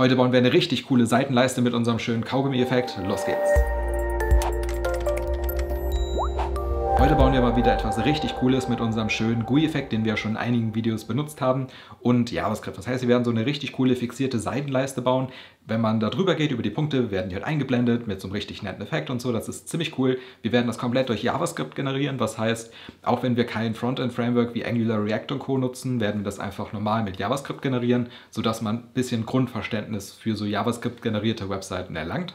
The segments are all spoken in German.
Heute bauen wir eine richtig coole Seitenleiste mit unserem schönen Kaugummi-Effekt. Los geht's! Heute bauen wir mal wieder etwas richtig Cooles mit unserem schönen GUI-Effekt, den wir schon in einigen Videos benutzt haben. Und JavaScript. Das heißt, wir werden so eine richtig coole fixierte Seitenleiste bauen. Wenn man da drüber geht, über die Punkte, werden die halt eingeblendet mit so einem richtig netten Effekt und so. Das ist ziemlich cool. Wir werden das komplett durch JavaScript generieren, was heißt, auch wenn wir kein Frontend-Framework wie Angular, React und Co. nutzen, werden wir das einfach normal mit JavaScript generieren, sodass man ein bisschen Grundverständnis für so JavaScript-generierte Webseiten erlangt.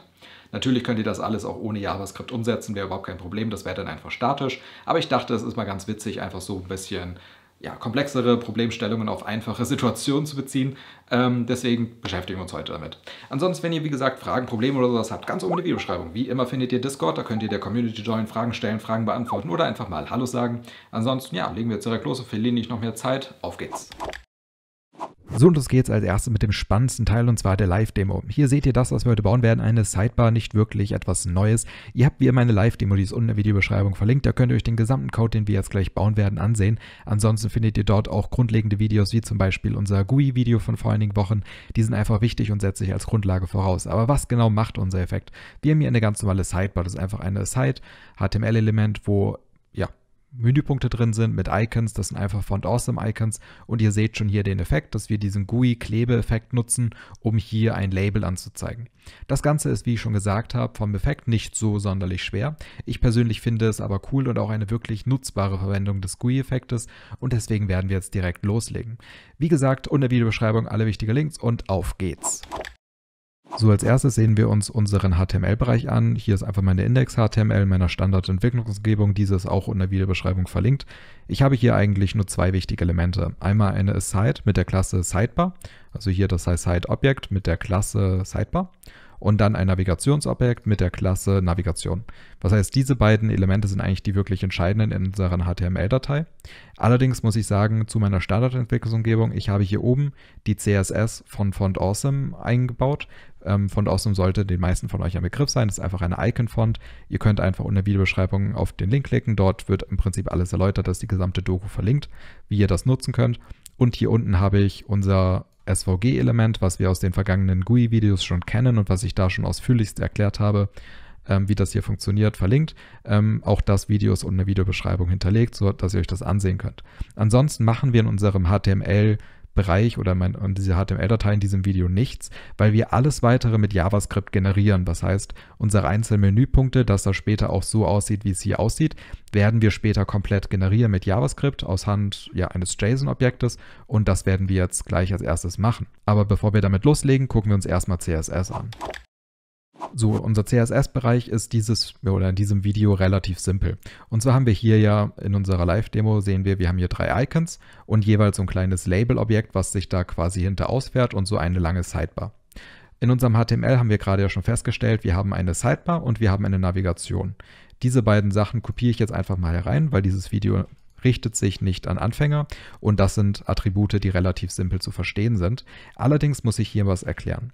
Natürlich könnt ihr das alles auch ohne JavaScript umsetzen, wäre überhaupt kein Problem, das wäre dann einfach statisch. Aber ich dachte, es ist mal ganz witzig, einfach so ein bisschen ja, komplexere Problemstellungen auf einfache Situationen zu beziehen. Ähm, deswegen beschäftigen wir uns heute damit. Ansonsten, wenn ihr, wie gesagt, Fragen, Probleme oder sowas habt, ganz oben in der Videobeschreibung. Wie immer findet ihr Discord, da könnt ihr der Community joinen, Fragen stellen, Fragen beantworten oder einfach mal Hallo sagen. Ansonsten, ja, legen wir jetzt direkt los, verlieren nicht noch mehr Zeit. Auf geht's! So, und los geht's als erstes mit dem spannendsten Teil und zwar der Live-Demo. Hier seht ihr das, was wir heute bauen werden, eine Sidebar, nicht wirklich etwas Neues. Ihr habt wie immer eine Live-Demo, die ist unten in der Videobeschreibung verlinkt. Da könnt ihr euch den gesamten Code, den wir jetzt gleich bauen werden, ansehen. Ansonsten findet ihr dort auch grundlegende Videos, wie zum Beispiel unser GUI-Video von vor einigen Wochen. Die sind einfach wichtig und setzt sich als Grundlage voraus. Aber was genau macht unser Effekt? Wir haben hier eine ganz normale Sidebar. Das ist einfach eine Side-HTML-Element, wo Menüpunkte drin sind mit Icons. Das sind einfach Font Awesome Icons. Und ihr seht schon hier den Effekt, dass wir diesen GUI-Klebeeffekt nutzen, um hier ein Label anzuzeigen. Das Ganze ist, wie ich schon gesagt habe, vom Effekt nicht so sonderlich schwer. Ich persönlich finde es aber cool und auch eine wirklich nutzbare Verwendung des GUI-Effektes. Und deswegen werden wir jetzt direkt loslegen. Wie gesagt, unter Videobeschreibung alle wichtigen Links und auf geht's. So, als erstes sehen wir uns unseren HTML-Bereich an. Hier ist einfach meine Index-HTML meiner Standardentwicklungsumgebung. Diese ist auch in der Videobeschreibung verlinkt. Ich habe hier eigentlich nur zwei wichtige Elemente. Einmal eine Aside mit der Klasse Sidebar, also hier das heißt side objekt mit der Klasse Sidebar und dann ein Navigationsobjekt mit der Klasse Navigation. Was heißt, diese beiden Elemente sind eigentlich die wirklich entscheidenden in unserer HTML-Datei. Allerdings muss ich sagen, zu meiner Standardentwicklungsumgebung, ich habe hier oben die CSS von Font Awesome eingebaut. Ähm, Font Awesome sollte den meisten von euch ein Begriff sein. Das ist einfach eine Icon-Font. Ihr könnt einfach unter der Videobeschreibung auf den Link klicken. Dort wird im Prinzip alles erläutert, dass die gesamte Doku verlinkt, wie ihr das nutzen könnt. Und hier unten habe ich unser SVG-Element, was wir aus den vergangenen GUI-Videos schon kennen und was ich da schon ausführlichst erklärt habe, ähm, wie das hier funktioniert, verlinkt. Ähm, auch das Video ist unten der Videobeschreibung hinterlegt, sodass ihr euch das ansehen könnt. Ansonsten machen wir in unserem HTML Bereich oder mein, an diese HTML-Datei in diesem Video nichts, weil wir alles weitere mit JavaScript generieren. Das heißt, unsere einzelnen Menüpunkte, dass das später auch so aussieht, wie es hier aussieht, werden wir später komplett generieren mit JavaScript aus Hand ja, eines JSON-Objektes und das werden wir jetzt gleich als erstes machen. Aber bevor wir damit loslegen, gucken wir uns erstmal CSS an. So, unser CSS-Bereich ist dieses oder in diesem Video relativ simpel. Und zwar haben wir hier ja in unserer Live-Demo sehen wir, wir haben hier drei Icons und jeweils so ein kleines Label-Objekt, was sich da quasi hinter ausfährt und so eine lange Sidebar. In unserem HTML haben wir gerade ja schon festgestellt, wir haben eine Sidebar und wir haben eine Navigation. Diese beiden Sachen kopiere ich jetzt einfach mal herein, weil dieses Video richtet sich nicht an Anfänger und das sind Attribute, die relativ simpel zu verstehen sind. Allerdings muss ich hier was erklären.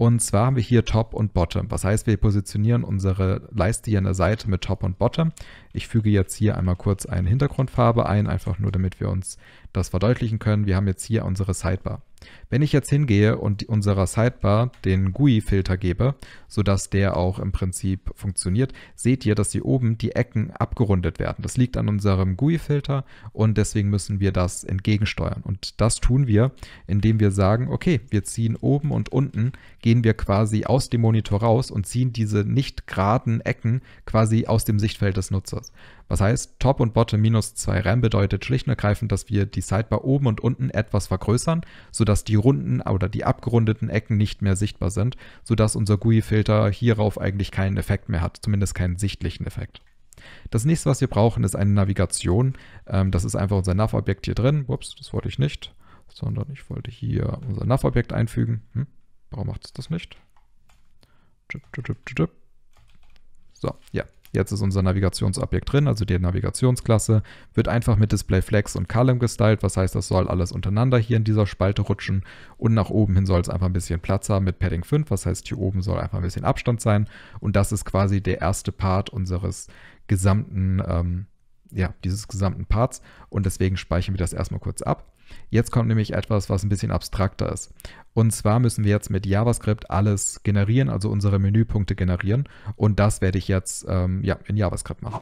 Und zwar haben wir hier Top und Bottom. Was heißt, wir positionieren unsere Leiste hier an der Seite mit Top und Bottom. Ich füge jetzt hier einmal kurz eine Hintergrundfarbe ein, einfach nur damit wir uns das verdeutlichen können. Wir haben jetzt hier unsere Sidebar. Wenn ich jetzt hingehe und unserer Sidebar den GUI-Filter gebe, sodass der auch im Prinzip funktioniert, seht ihr, dass hier oben die Ecken abgerundet werden. Das liegt an unserem GUI-Filter und deswegen müssen wir das entgegensteuern. Und das tun wir, indem wir sagen, okay, wir ziehen oben und unten, gehen wir quasi aus dem Monitor raus und ziehen diese nicht geraden Ecken quasi aus dem Sichtfeld des Nutzers. Was heißt, Top und Bottom minus 2 RAM bedeutet schlicht und ergreifend, dass wir die Sidebar oben und unten etwas vergrößern, sodass die runden oder die abgerundeten Ecken nicht mehr sichtbar sind, sodass unser GUI-Filter hierauf eigentlich keinen Effekt mehr hat, zumindest keinen sichtlichen Effekt. Das nächste, was wir brauchen, ist eine Navigation. Ähm, das ist einfach unser Nav-Objekt hier drin. Ups, das wollte ich nicht, sondern ich wollte hier unser Nav-Objekt einfügen. Hm, warum macht es das nicht? So, ja, Jetzt ist unser Navigationsobjekt drin, also die Navigationsklasse, wird einfach mit Display Flex und Column gestylt, was heißt, das soll alles untereinander hier in dieser Spalte rutschen und nach oben hin soll es einfach ein bisschen Platz haben mit Padding 5, was heißt, hier oben soll einfach ein bisschen Abstand sein und das ist quasi der erste Part unseres gesamten, ähm, ja, dieses gesamten Parts und deswegen speichern wir das erstmal kurz ab Jetzt kommt nämlich etwas, was ein bisschen abstrakter ist. Und zwar müssen wir jetzt mit JavaScript alles generieren, also unsere Menüpunkte generieren. Und das werde ich jetzt ähm, ja, in JavaScript machen.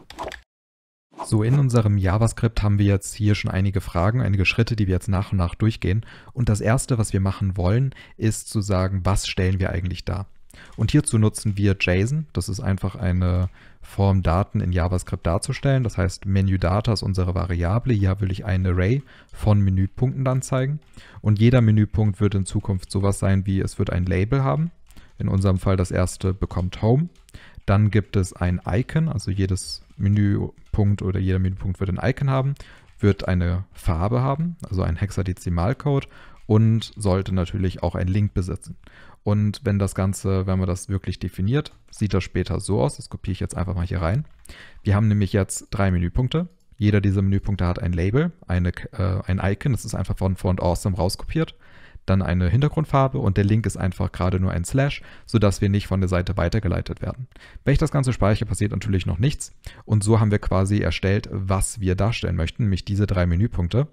So, in unserem JavaScript haben wir jetzt hier schon einige Fragen, einige Schritte, die wir jetzt nach und nach durchgehen. Und das Erste, was wir machen wollen, ist zu sagen, was stellen wir eigentlich dar? Und hierzu nutzen wir JSON. Das ist einfach eine Form, Daten in JavaScript darzustellen. Das heißt, MenüData ist unsere Variable. Hier will ich ein Array von Menüpunkten dann zeigen. Und jeder Menüpunkt wird in Zukunft sowas sein wie, es wird ein Label haben. In unserem Fall das erste bekommt Home. Dann gibt es ein Icon, also jedes Menüpunkt oder jeder Menüpunkt wird ein Icon haben, wird eine Farbe haben, also ein Hexadezimalcode und sollte natürlich auch einen Link besitzen. Und wenn das Ganze, wenn man das wirklich definiert, sieht das später so aus. Das kopiere ich jetzt einfach mal hier rein. Wir haben nämlich jetzt drei Menüpunkte. Jeder dieser Menüpunkte hat ein Label, eine, äh, ein Icon, das ist einfach von Front Awesome rauskopiert, dann eine Hintergrundfarbe und der Link ist einfach gerade nur ein Slash, sodass wir nicht von der Seite weitergeleitet werden. Wenn ich das Ganze speichere, passiert natürlich noch nichts und so haben wir quasi erstellt, was wir darstellen möchten, nämlich diese drei Menüpunkte.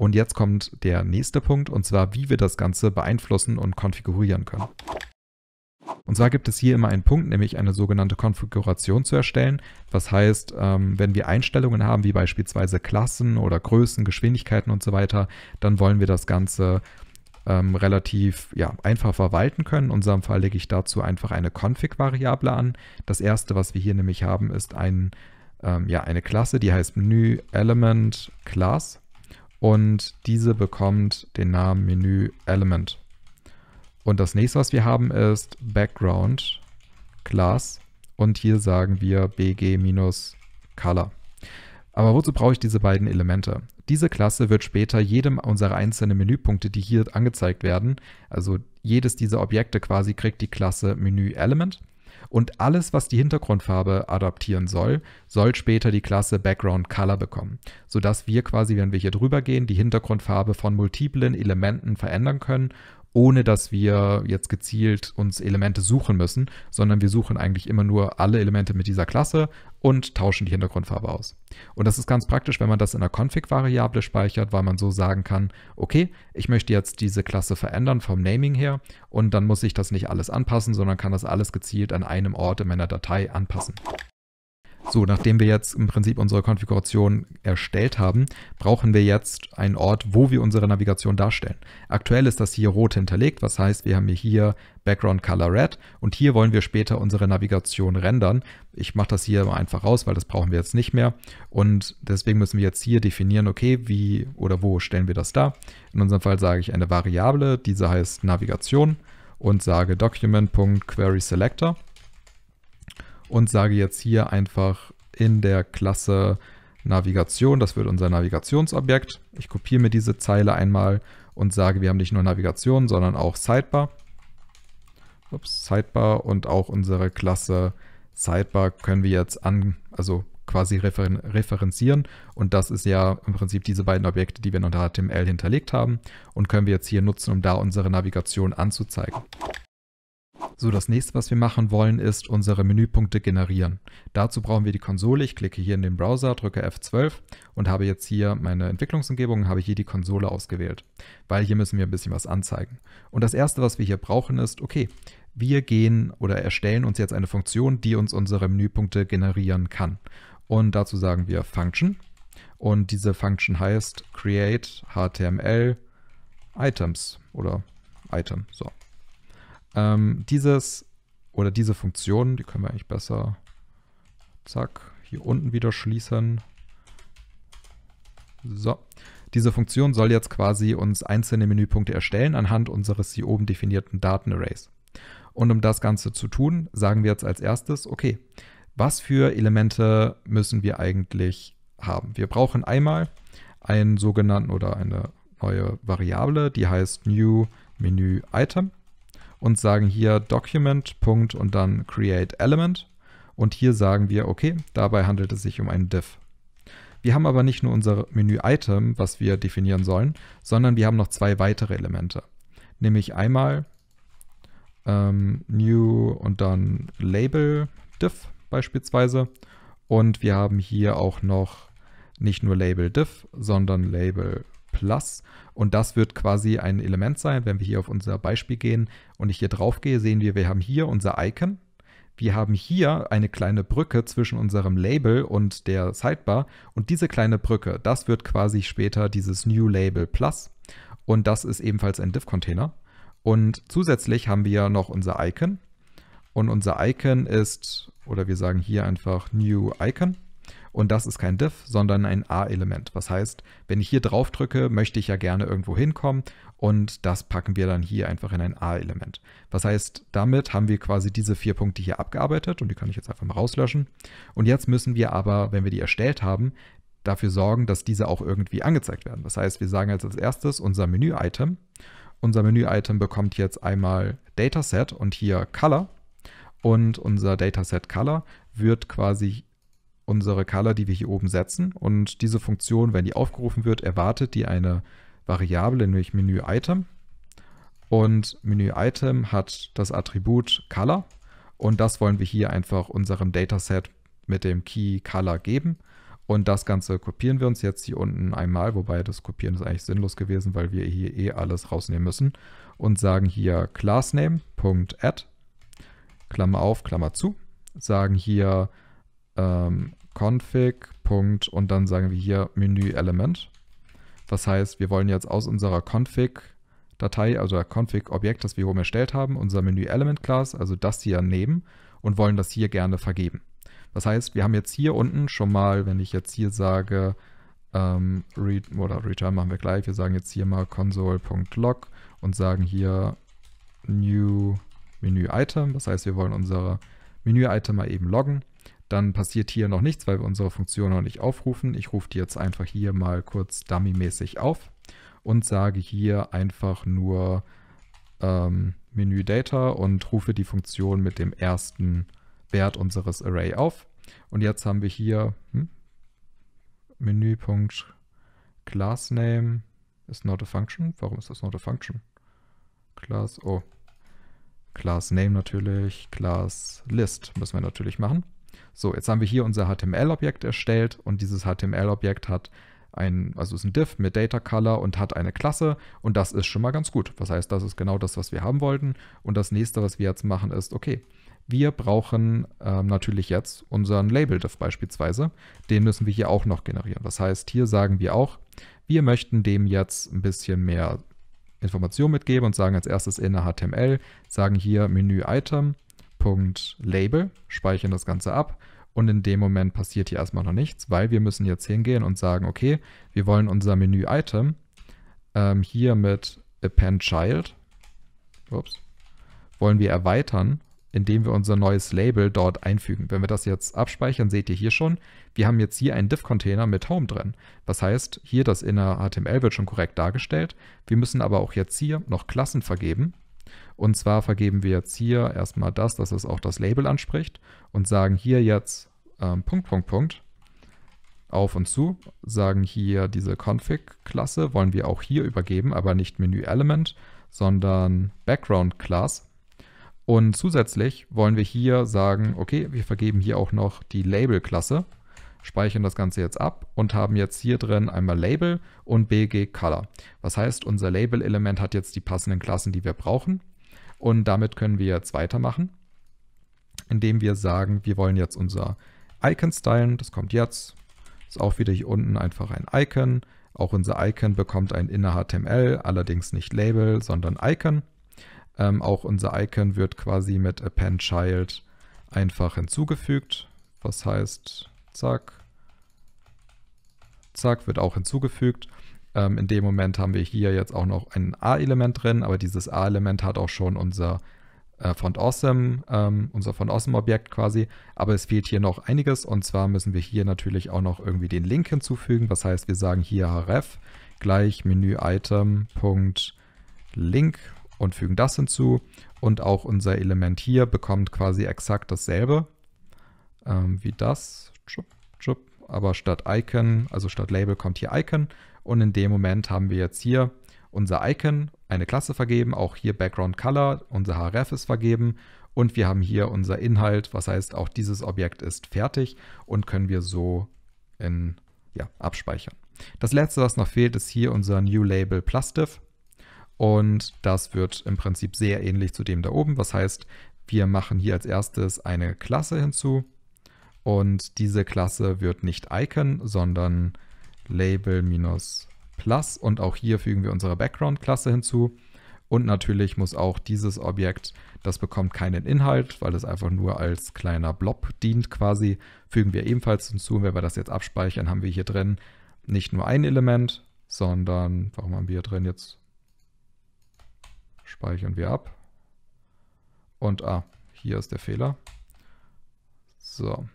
Und jetzt kommt der nächste Punkt, und zwar, wie wir das Ganze beeinflussen und konfigurieren können. Und zwar gibt es hier immer einen Punkt, nämlich eine sogenannte Konfiguration zu erstellen. Was heißt, ähm, wenn wir Einstellungen haben, wie beispielsweise Klassen oder Größen, Geschwindigkeiten und so weiter, dann wollen wir das Ganze ähm, relativ ja, einfach verwalten können. In unserem Fall lege ich dazu einfach eine Config-Variable an. Das erste, was wir hier nämlich haben, ist ein, ähm, ja, eine Klasse, die heißt Menü Element Class. Und diese bekommt den Namen Menü Element. Und das nächste, was wir haben, ist Background Class. Und hier sagen wir bg-color. Aber wozu brauche ich diese beiden Elemente? Diese Klasse wird später jedem unserer einzelnen Menüpunkte, die hier angezeigt werden, also jedes dieser Objekte quasi kriegt die Klasse Menü Element und alles, was die Hintergrundfarbe adaptieren soll, soll später die Klasse Background Color bekommen, sodass wir quasi, wenn wir hier drüber gehen, die Hintergrundfarbe von multiplen Elementen verändern können ohne dass wir jetzt gezielt uns Elemente suchen müssen, sondern wir suchen eigentlich immer nur alle Elemente mit dieser Klasse und tauschen die Hintergrundfarbe aus. Und das ist ganz praktisch, wenn man das in einer Config-Variable speichert, weil man so sagen kann, okay, ich möchte jetzt diese Klasse verändern vom Naming her und dann muss ich das nicht alles anpassen, sondern kann das alles gezielt an einem Ort in meiner Datei anpassen. So, nachdem wir jetzt im Prinzip unsere Konfiguration erstellt haben, brauchen wir jetzt einen Ort, wo wir unsere Navigation darstellen. Aktuell ist das hier rot hinterlegt, was heißt, wir haben hier Background Color Red und hier wollen wir später unsere Navigation rendern. Ich mache das hier einfach raus, weil das brauchen wir jetzt nicht mehr und deswegen müssen wir jetzt hier definieren, okay, wie oder wo stellen wir das dar. In unserem Fall sage ich eine Variable, diese heißt Navigation und sage Document.QuerySelector. selector und sage jetzt hier einfach in der Klasse Navigation, das wird unser Navigationsobjekt. Ich kopiere mir diese Zeile einmal und sage, wir haben nicht nur Navigation, sondern auch Sidebar. Ups, Sidebar und auch unsere Klasse Sidebar können wir jetzt an, also quasi referen referenzieren. Und das ist ja im Prinzip diese beiden Objekte, die wir in HTML hinterlegt haben und können wir jetzt hier nutzen, um da unsere Navigation anzuzeigen. So, das nächste, was wir machen wollen, ist unsere Menüpunkte generieren. Dazu brauchen wir die Konsole. Ich klicke hier in den Browser, drücke F12 und habe jetzt hier meine Entwicklungsumgebung, habe hier die Konsole ausgewählt, weil hier müssen wir ein bisschen was anzeigen. Und das erste, was wir hier brauchen, ist, okay, wir gehen oder erstellen uns jetzt eine Funktion, die uns unsere Menüpunkte generieren kann. Und dazu sagen wir Function. Und diese Function heißt create HTML items oder item. So. Ähm, dieses oder diese Funktion, die können wir eigentlich besser, zack, hier unten wieder schließen. So. Diese Funktion soll jetzt quasi uns einzelne Menüpunkte erstellen anhand unseres hier oben definierten Datenarrays. Und um das Ganze zu tun, sagen wir jetzt als erstes, okay, was für Elemente müssen wir eigentlich haben? Wir brauchen einmal einen sogenannten oder eine neue Variable, die heißt new menu item und sagen hier Document. und dann Create Element. Und hier sagen wir, okay, dabei handelt es sich um einen Div. Wir haben aber nicht nur unser Menü-Item, was wir definieren sollen, sondern wir haben noch zwei weitere Elemente. Nämlich einmal ähm, New und dann Label Div beispielsweise. Und wir haben hier auch noch nicht nur Label Div, sondern Label Plus. Und das wird quasi ein Element sein, wenn wir hier auf unser Beispiel gehen und ich hier drauf gehe, sehen wir, wir haben hier unser Icon. Wir haben hier eine kleine Brücke zwischen unserem Label und der Sidebar. Und diese kleine Brücke, das wird quasi später dieses New Label Plus. Und das ist ebenfalls ein Div-Container. Und zusätzlich haben wir noch unser Icon. Und unser Icon ist, oder wir sagen hier einfach New Icon. Und das ist kein Div, sondern ein A-Element. Was heißt, wenn ich hier drauf drücke, möchte ich ja gerne irgendwo hinkommen und das packen wir dann hier einfach in ein A-Element. Was heißt, damit haben wir quasi diese vier Punkte hier abgearbeitet und die kann ich jetzt einfach mal rauslöschen. Und jetzt müssen wir aber, wenn wir die erstellt haben, dafür sorgen, dass diese auch irgendwie angezeigt werden. Das heißt, wir sagen jetzt als erstes unser Menü-Item. Unser Menü-Item bekommt jetzt einmal Dataset und hier Color. Und unser Dataset Color wird quasi unsere Color, die wir hier oben setzen. Und diese Funktion, wenn die aufgerufen wird, erwartet die eine Variable, nämlich Menü-Item. Und Menü-Item hat das Attribut Color. Und das wollen wir hier einfach unserem Dataset mit dem Key Color geben. Und das Ganze kopieren wir uns jetzt hier unten einmal, wobei das Kopieren ist eigentlich sinnlos gewesen, weil wir hier eh alles rausnehmen müssen. Und sagen hier className.add, Klammer auf, Klammer zu. Sagen hier ähm, config. Punkt, und dann sagen wir hier Menü Element. Das heißt, wir wollen jetzt aus unserer Config Datei, also der Config Objekt, das wir oben erstellt haben, unser Menü Element Class, also das hier nehmen und wollen das hier gerne vergeben. Das heißt, wir haben jetzt hier unten schon mal, wenn ich jetzt hier sage, ähm, read, oder return machen wir gleich, wir sagen jetzt hier mal console.log und sagen hier new Menü Item. Das heißt, wir wollen unser Menü Item mal eben loggen dann passiert hier noch nichts, weil wir unsere Funktion noch nicht aufrufen. Ich rufe die jetzt einfach hier mal kurz dummy-mäßig auf und sage hier einfach nur ähm, Menü Data und rufe die Funktion mit dem ersten Wert unseres Array auf. Und jetzt haben wir hier hm, Menüpunkt Class ist not a function. Warum ist das not a function? Class, oh, Class natürlich, ClassList müssen wir natürlich machen. So, jetzt haben wir hier unser HTML-Objekt erstellt und dieses HTML-Objekt hat ein, also ist ein Div mit Data Color und hat eine Klasse und das ist schon mal ganz gut. Das heißt, das ist genau das, was wir haben wollten. Und das nächste, was wir jetzt machen, ist, okay, wir brauchen ähm, natürlich jetzt unseren Label-Diff beispielsweise. Den müssen wir hier auch noch generieren. Das heißt, hier sagen wir auch, wir möchten dem jetzt ein bisschen mehr Informationen mitgeben und sagen als erstes in der HTML, sagen hier Menü Item, Label, speichern das Ganze ab und in dem Moment passiert hier erstmal noch nichts, weil wir müssen jetzt hingehen und sagen, okay, wir wollen unser Menü-Item ähm, hier mit Append Child ups, wollen wir erweitern, indem wir unser neues Label dort einfügen. Wenn wir das jetzt abspeichern, seht ihr hier schon, wir haben jetzt hier einen Div-Container mit Home drin. Das heißt, hier das Inner HTML wird schon korrekt dargestellt. Wir müssen aber auch jetzt hier noch Klassen vergeben und zwar vergeben wir jetzt hier erstmal das, dass es auch das Label anspricht und sagen hier jetzt ähm, Punkt, Punkt, Punkt auf und zu, sagen hier diese Config-Klasse wollen wir auch hier übergeben, aber nicht Menü-Element, sondern Background-Class. Und zusätzlich wollen wir hier sagen, okay, wir vergeben hier auch noch die Label-Klasse speichern das Ganze jetzt ab und haben jetzt hier drin einmal Label und BG Color. Was heißt, unser Label-Element hat jetzt die passenden Klassen, die wir brauchen. Und damit können wir jetzt weitermachen, indem wir sagen, wir wollen jetzt unser Icon stylen. Das kommt jetzt. Ist auch wieder hier unten einfach ein Icon. Auch unser Icon bekommt ein inner HTML, allerdings nicht Label, sondern Icon. Ähm, auch unser Icon wird quasi mit append child einfach hinzugefügt. Was heißt, Zack. Zack, wird auch hinzugefügt. Ähm, in dem Moment haben wir hier jetzt auch noch ein A-Element drin, aber dieses A-Element hat auch schon unser äh, Font Awesome, ähm, unser Font Awesome Objekt quasi. Aber es fehlt hier noch einiges und zwar müssen wir hier natürlich auch noch irgendwie den Link hinzufügen. Das heißt, wir sagen hier href gleich Menü Item Punkt Link und fügen das hinzu. Und auch unser Element hier bekommt quasi exakt dasselbe ähm, wie das schup, schup. Aber statt Icon, also statt Label kommt hier Icon. Und in dem Moment haben wir jetzt hier unser Icon, eine Klasse vergeben, auch hier Background Color, unser href ist vergeben und wir haben hier unser Inhalt, was heißt auch dieses Objekt ist fertig und können wir so in, ja, abspeichern. Das letzte, was noch fehlt, ist hier unser New Label Plastiv und das wird im Prinzip sehr ähnlich zu dem da oben, was heißt, wir machen hier als erstes eine Klasse hinzu und diese Klasse wird nicht Icon, sondern Label-Plus. Und auch hier fügen wir unsere Background-Klasse hinzu. Und natürlich muss auch dieses Objekt, das bekommt keinen Inhalt, weil es einfach nur als kleiner Blob dient quasi, fügen wir ebenfalls hinzu. Und Wenn wir das jetzt abspeichern, haben wir hier drin nicht nur ein Element, sondern, warum haben wir hier drin jetzt? Speichern wir ab. Und ah, hier ist der Fehler. So.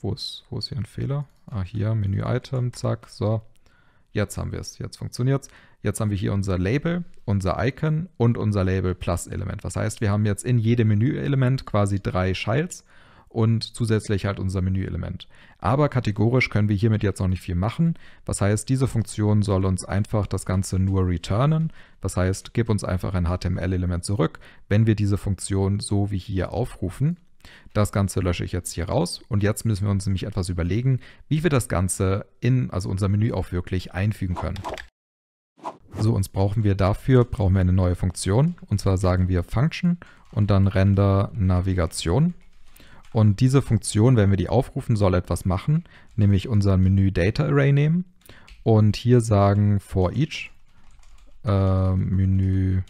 Wo ist, wo ist hier ein Fehler? Ah, hier, Menü-Item, zack, so. Jetzt haben wir es, jetzt funktioniert es. Jetzt haben wir hier unser Label, unser Icon und unser Label Plus Element. Was heißt, wir haben jetzt in jedem Menü-Element quasi drei Childs und zusätzlich halt unser Menü-Element. Aber kategorisch können wir hiermit jetzt noch nicht viel machen. Was heißt, diese Funktion soll uns einfach das Ganze nur returnen. Das heißt, gib uns einfach ein HTML-Element zurück, wenn wir diese Funktion so wie hier aufrufen. Das Ganze lösche ich jetzt hier raus und jetzt müssen wir uns nämlich etwas überlegen, wie wir das Ganze in, also unser Menü auch wirklich einfügen können. So, uns brauchen wir dafür, brauchen wir eine neue Funktion und zwar sagen wir Function und dann Render Navigation. Und diese Funktion, wenn wir die aufrufen, soll etwas machen, nämlich unser Menü Data Array nehmen und hier sagen for each äh, Menü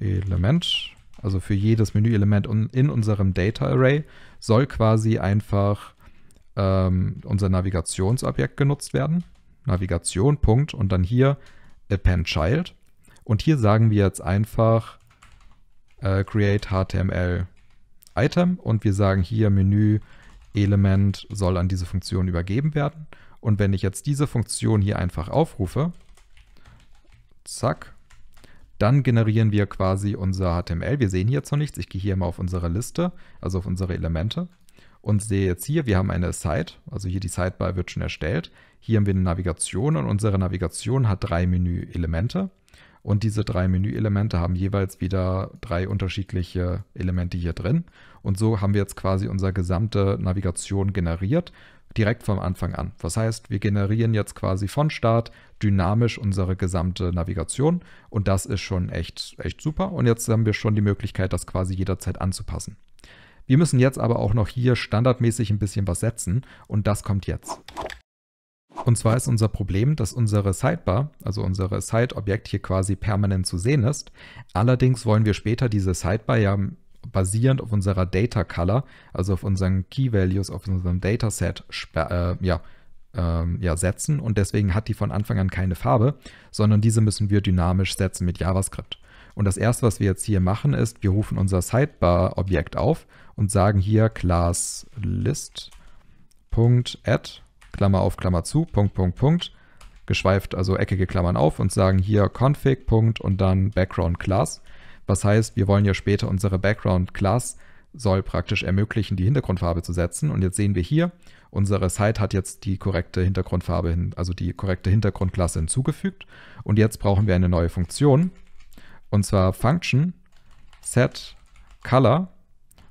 Element also für jedes Menüelement in unserem Data Array, soll quasi einfach ähm, unser Navigationsobjekt genutzt werden. Navigation, Punkt, und dann hier append child. Und hier sagen wir jetzt einfach äh, create HTML Item und wir sagen hier Menüelement soll an diese Funktion übergeben werden. Und wenn ich jetzt diese Funktion hier einfach aufrufe, zack, dann generieren wir quasi unser HTML. Wir sehen jetzt noch nichts. Ich gehe hier mal auf unsere Liste, also auf unsere Elemente und sehe jetzt hier, wir haben eine Site, also hier die Sidebar wird schon erstellt. Hier haben wir eine Navigation und unsere Navigation hat drei Menüelemente. Und diese drei Menüelemente haben jeweils wieder drei unterschiedliche Elemente hier drin. Und so haben wir jetzt quasi unsere gesamte Navigation generiert direkt vom Anfang an. Das heißt, wir generieren jetzt quasi von Start dynamisch unsere gesamte Navigation und das ist schon echt, echt super. Und jetzt haben wir schon die Möglichkeit, das quasi jederzeit anzupassen. Wir müssen jetzt aber auch noch hier standardmäßig ein bisschen was setzen und das kommt jetzt. Und zwar ist unser Problem, dass unsere Sidebar, also unsere Side-Objekt hier quasi permanent zu sehen ist. Allerdings wollen wir später diese Sidebar ja basierend auf unserer Data Color, also auf unseren Key Values, auf unserem Dataset äh, ja, ähm, ja, setzen. Und deswegen hat die von Anfang an keine Farbe, sondern diese müssen wir dynamisch setzen mit JavaScript. Und das erste, was wir jetzt hier machen, ist, wir rufen unser Sidebar-Objekt auf und sagen hier class list.add, Klammer auf, Klammer zu, Punkt, Punkt, Punkt, geschweift, also eckige Klammern auf und sagen hier config. und dann background class. Was heißt, wir wollen ja später unsere Background-Class soll praktisch ermöglichen, die Hintergrundfarbe zu setzen. Und jetzt sehen wir hier, unsere Site hat jetzt die korrekte Hintergrundfarbe, hin, also die korrekte Hintergrundklasse hinzugefügt. Und jetzt brauchen wir eine neue Funktion, und zwar Function set color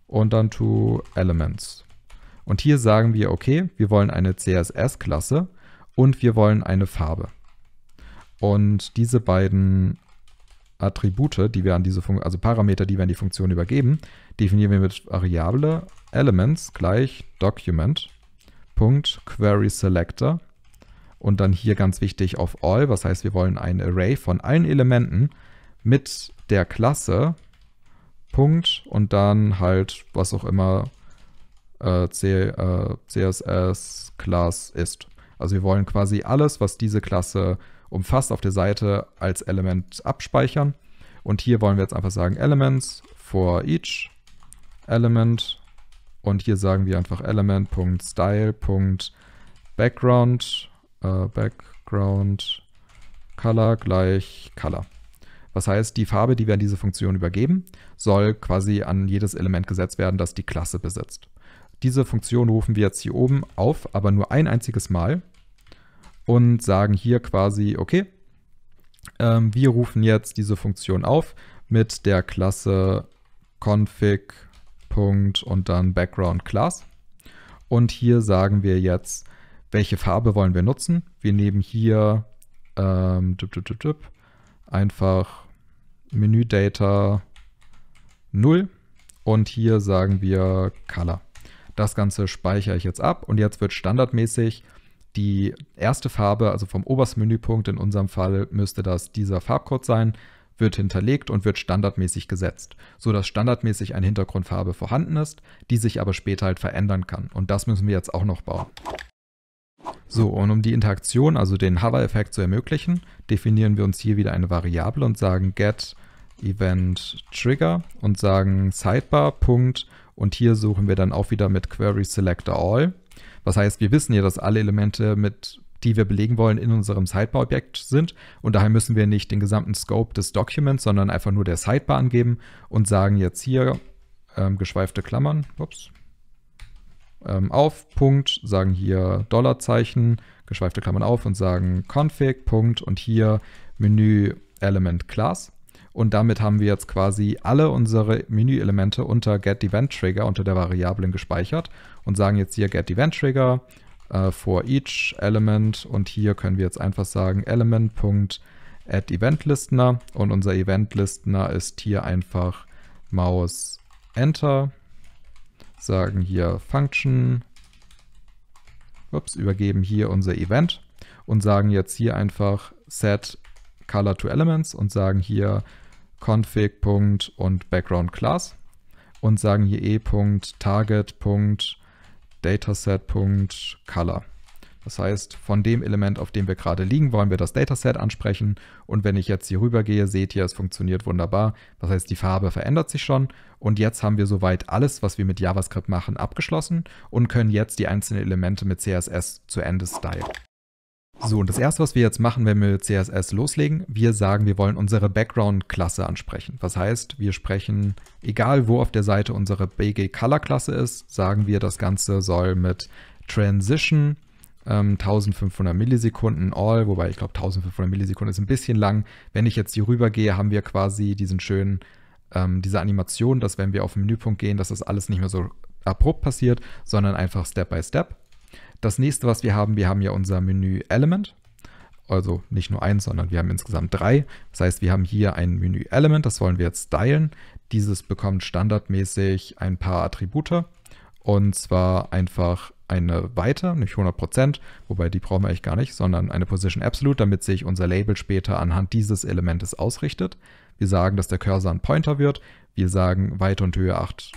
und dann to elements. Und hier sagen wir, okay, wir wollen eine CSS-Klasse und wir wollen eine Farbe. Und diese beiden Attribute, die wir an diese Funktion, also Parameter, die wir an die Funktion übergeben, definieren wir mit Variable Elements gleich Document.querySelector und dann hier ganz wichtig auf All, was heißt, wir wollen ein Array von allen Elementen mit der Klasse Punkt und dann halt was auch immer äh, C, äh, CSS Class ist. Also wir wollen quasi alles, was diese Klasse äh, umfasst auf der Seite als Element abspeichern. Und hier wollen wir jetzt einfach sagen Elements for each Element. Und hier sagen wir einfach Element.style.background, äh, Background Color gleich Color. Was heißt, die Farbe, die wir an diese Funktion übergeben, soll quasi an jedes Element gesetzt werden, das die Klasse besitzt. Diese Funktion rufen wir jetzt hier oben auf, aber nur ein einziges Mal und sagen hier quasi, okay, ähm, wir rufen jetzt diese Funktion auf mit der Klasse config. und dann background class. Und hier sagen wir jetzt, welche Farbe wollen wir nutzen. Wir nehmen hier ähm, dip, dip, dip, einfach menüdata 0 und hier sagen wir Color. Das Ganze speichere ich jetzt ab und jetzt wird standardmäßig die erste Farbe, also vom obersten Menüpunkt, in unserem Fall müsste das dieser Farbcode sein, wird hinterlegt und wird standardmäßig gesetzt, sodass standardmäßig eine Hintergrundfarbe vorhanden ist, die sich aber später halt verändern kann. Und das müssen wir jetzt auch noch bauen. So, und um die Interaktion, also den Hover-Effekt zu ermöglichen, definieren wir uns hier wieder eine Variable und sagen get event trigger und sagen sidebar. und hier suchen wir dann auch wieder mit query selector all was heißt, wir wissen ja, dass alle Elemente mit die wir belegen wollen, in unserem Sidebar-Objekt sind. Und daher müssen wir nicht den gesamten Scope des Documents, sondern einfach nur der Sidebar angeben und sagen jetzt hier ähm, geschweifte Klammern, ups, ähm, auf, Punkt, sagen hier Dollarzeichen, geschweifte Klammern auf und sagen config, Punkt und hier Menü Element Class. Und damit haben wir jetzt quasi alle unsere Menüelemente unter GetEventTrigger unter der Variablen gespeichert und sagen jetzt hier get Event Trigger äh, for each Element und hier können wir jetzt einfach sagen element.add Event Listener und unser Event Listener ist hier einfach Maus Enter, sagen hier Function, ups, übergeben hier unser Event und sagen jetzt hier einfach set color to elements und sagen hier config. und background class und sagen hier e.target. Dataset.color. Das heißt, von dem Element, auf dem wir gerade liegen, wollen wir das Dataset ansprechen. Und wenn ich jetzt hier rüber gehe, seht ihr, es funktioniert wunderbar. Das heißt, die Farbe verändert sich schon. Und jetzt haben wir soweit alles, was wir mit JavaScript machen, abgeschlossen und können jetzt die einzelnen Elemente mit CSS zu Ende stylen. So, und das erste, was wir jetzt machen, wenn wir mit CSS loslegen, wir sagen, wir wollen unsere Background-Klasse ansprechen. Was heißt, wir sprechen, egal wo auf der Seite unsere BG-Color-Klasse ist, sagen wir, das Ganze soll mit Transition ähm, 1500 Millisekunden All, wobei ich glaube 1500 Millisekunden ist ein bisschen lang. Wenn ich jetzt hier rüber gehe, haben wir quasi diesen schönen, ähm, diese Animation, dass wenn wir auf den Menüpunkt gehen, dass das alles nicht mehr so abrupt passiert, sondern einfach Step by Step. Das nächste, was wir haben, wir haben ja unser Menü Element. Also nicht nur eins, sondern wir haben insgesamt drei. Das heißt, wir haben hier ein Menü Element, das wollen wir jetzt stylen. Dieses bekommt standardmäßig ein paar Attribute. Und zwar einfach eine Weite, nicht 100%, wobei die brauchen wir eigentlich gar nicht, sondern eine Position Absolute, damit sich unser Label später anhand dieses Elementes ausrichtet. Wir sagen, dass der Cursor ein Pointer wird. Wir sagen Weite und Höhe 8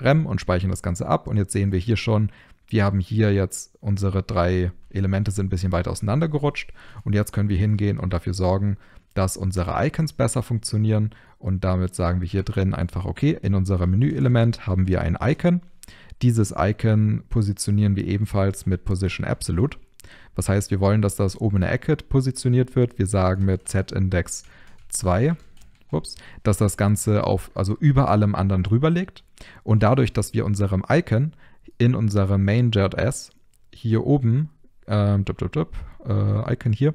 Rem und speichern das Ganze ab. Und jetzt sehen wir hier schon, wir haben hier jetzt unsere drei Elemente sind ein bisschen weit auseinandergerutscht und jetzt können wir hingehen und dafür sorgen, dass unsere Icons besser funktionieren und damit sagen wir hier drin einfach, okay, in unserem Menüelement haben wir ein Icon. Dieses Icon positionieren wir ebenfalls mit Position Absolute. Das heißt, wir wollen, dass das oben in der Ecke positioniert wird. Wir sagen mit Z-Index 2, ups, dass das Ganze auf, also über allem anderen drüber liegt. Und dadurch, dass wir unserem Icon in unsere main.js hier oben, äh, dup, dup, dup, äh, Icon hier,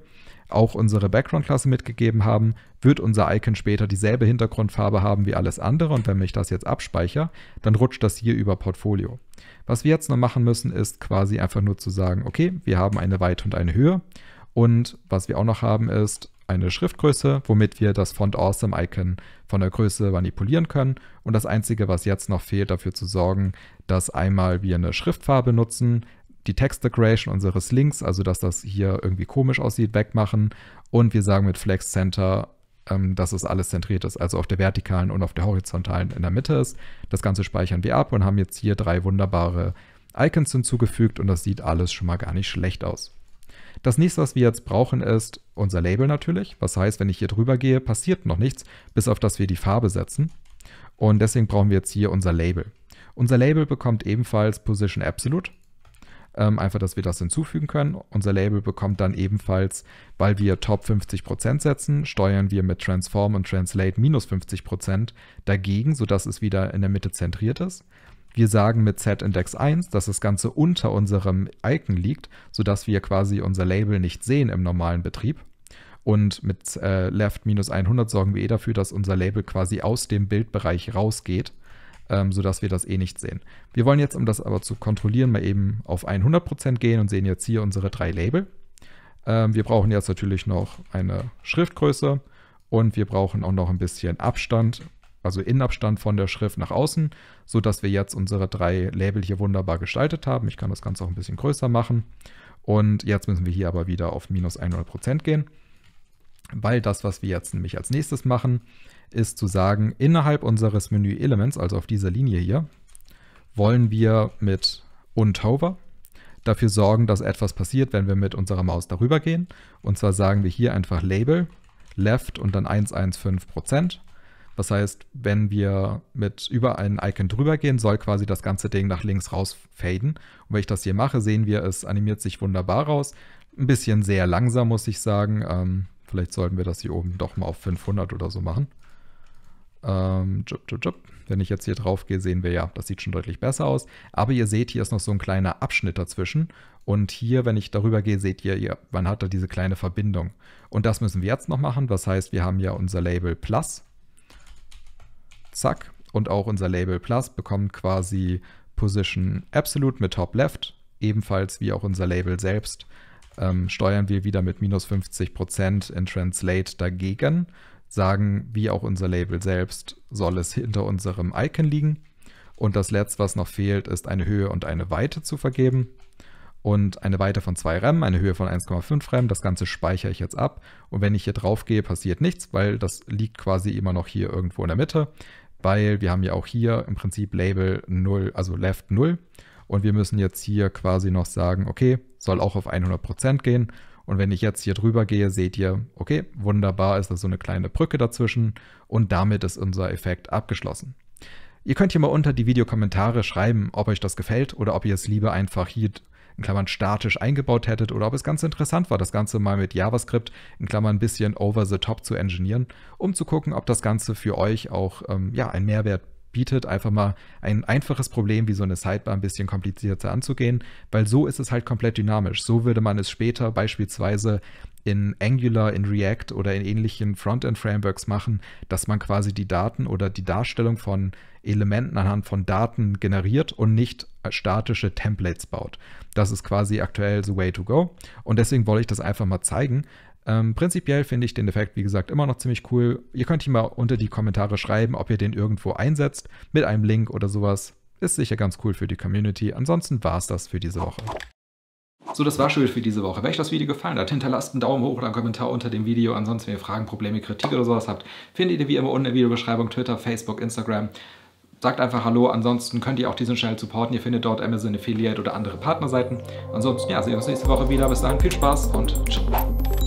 auch unsere Background-Klasse mitgegeben haben, wird unser Icon später dieselbe Hintergrundfarbe haben wie alles andere. Und wenn ich das jetzt abspeichere, dann rutscht das hier über Portfolio. Was wir jetzt noch machen müssen, ist quasi einfach nur zu sagen, okay, wir haben eine Weite und eine Höhe. Und was wir auch noch haben ist, eine Schriftgröße, womit wir das Font Awesome Icon von der Größe manipulieren können. Und das Einzige, was jetzt noch fehlt, dafür zu sorgen, dass einmal wir eine Schriftfarbe nutzen, die Text Decoration unseres Links, also dass das hier irgendwie komisch aussieht, wegmachen. Und wir sagen mit Flex Center, ähm, dass es alles zentriert ist, also auf der vertikalen und auf der horizontalen in der Mitte ist. Das Ganze speichern wir ab und haben jetzt hier drei wunderbare Icons hinzugefügt und das sieht alles schon mal gar nicht schlecht aus. Das nächste, was wir jetzt brauchen, ist unser Label natürlich. Was heißt, wenn ich hier drüber gehe, passiert noch nichts, bis auf das wir die Farbe setzen. Und deswegen brauchen wir jetzt hier unser Label. Unser Label bekommt ebenfalls Position Absolute. Ähm, einfach, dass wir das hinzufügen können. Unser Label bekommt dann ebenfalls, weil wir Top 50% setzen, steuern wir mit Transform und Translate minus 50% dagegen, sodass es wieder in der Mitte zentriert ist. Wir sagen mit Z-Index 1, dass das Ganze unter unserem Icon liegt, sodass wir quasi unser Label nicht sehen im normalen Betrieb. Und mit äh, left-100 sorgen wir eh dafür, dass unser Label quasi aus dem Bildbereich rausgeht, ähm, sodass wir das eh nicht sehen. Wir wollen jetzt, um das aber zu kontrollieren, mal eben auf 100% gehen und sehen jetzt hier unsere drei Label. Ähm, wir brauchen jetzt natürlich noch eine Schriftgröße und wir brauchen auch noch ein bisschen Abstand also Innenabstand von der Schrift nach außen, sodass wir jetzt unsere drei Label hier wunderbar gestaltet haben. Ich kann das Ganze auch ein bisschen größer machen. Und jetzt müssen wir hier aber wieder auf minus 100% gehen, weil das, was wir jetzt nämlich als nächstes machen, ist zu sagen, innerhalb unseres Menü-Elements, also auf dieser Linie hier, wollen wir mit und Hover dafür sorgen, dass etwas passiert, wenn wir mit unserer Maus darüber gehen. Und zwar sagen wir hier einfach Label, Left und dann 115%. Das heißt, wenn wir mit über ein Icon drüber gehen, soll quasi das ganze Ding nach links raus faden. Und wenn ich das hier mache, sehen wir, es animiert sich wunderbar raus. Ein bisschen sehr langsam, muss ich sagen. Ähm, vielleicht sollten wir das hier oben doch mal auf 500 oder so machen. Ähm, jub, jub, jub. Wenn ich jetzt hier drauf gehe, sehen wir ja, das sieht schon deutlich besser aus. Aber ihr seht, hier ist noch so ein kleiner Abschnitt dazwischen. Und hier, wenn ich darüber gehe, seht ihr, ihr man hat da diese kleine Verbindung. Und das müssen wir jetzt noch machen. Das heißt, wir haben ja unser Label Plus Zack. Und auch unser Label Plus bekommt quasi Position Absolute mit Top Left. Ebenfalls wie auch unser Label selbst ähm, steuern wir wieder mit minus 50% in Translate dagegen. Sagen, wie auch unser Label selbst, soll es hinter unserem Icon liegen. Und das letzte, was noch fehlt, ist eine Höhe und eine Weite zu vergeben. Und eine Weite von 2 Rem, eine Höhe von 1,5 Rem. Das Ganze speichere ich jetzt ab. Und wenn ich hier drauf gehe, passiert nichts, weil das liegt quasi immer noch hier irgendwo in der Mitte weil wir haben ja auch hier im Prinzip Label 0, also Left 0. Und wir müssen jetzt hier quasi noch sagen, okay, soll auch auf 100% gehen. Und wenn ich jetzt hier drüber gehe, seht ihr, okay, wunderbar ist das so eine kleine Brücke dazwischen und damit ist unser Effekt abgeschlossen. Ihr könnt hier mal unter die Videokommentare schreiben, ob euch das gefällt oder ob ihr es lieber einfach hier in Klammern statisch eingebaut hättet oder ob es ganz interessant war, das Ganze mal mit JavaScript in Klammern ein bisschen over the top zu engineieren, um zu gucken, ob das Ganze für euch auch ähm, ja, einen Mehrwert bietet, einfach mal ein einfaches Problem wie so eine Sidebar ein bisschen komplizierter anzugehen, weil so ist es halt komplett dynamisch. So würde man es später beispielsweise in Angular, in React oder in ähnlichen Frontend-Frameworks machen, dass man quasi die Daten oder die Darstellung von Elementen anhand von Daten generiert und nicht äh, statische Templates baut. Das ist quasi aktuell the way to go. Und deswegen wollte ich das einfach mal zeigen. Ähm, prinzipiell finde ich den Effekt, wie gesagt, immer noch ziemlich cool. Ihr könnt ihn mal unter die Kommentare schreiben, ob ihr den irgendwo einsetzt, mit einem Link oder sowas. Ist sicher ganz cool für die Community. Ansonsten war es das für diese Woche. So, das war's schon für diese Woche. Wenn euch das Video gefallen hat, hinterlasst einen Daumen hoch oder einen Kommentar unter dem Video. Ansonsten, wenn ihr Fragen, Probleme, Kritik oder sowas habt, findet ihr wie immer unten in der Videobeschreibung Twitter, Facebook, Instagram. Sagt einfach Hallo, ansonsten könnt ihr auch diesen Channel supporten. Ihr findet dort Amazon Affiliate oder andere Partnerseiten. Ansonsten, ja, sehen wir uns nächste Woche wieder. Bis dahin, viel Spaß und ciao.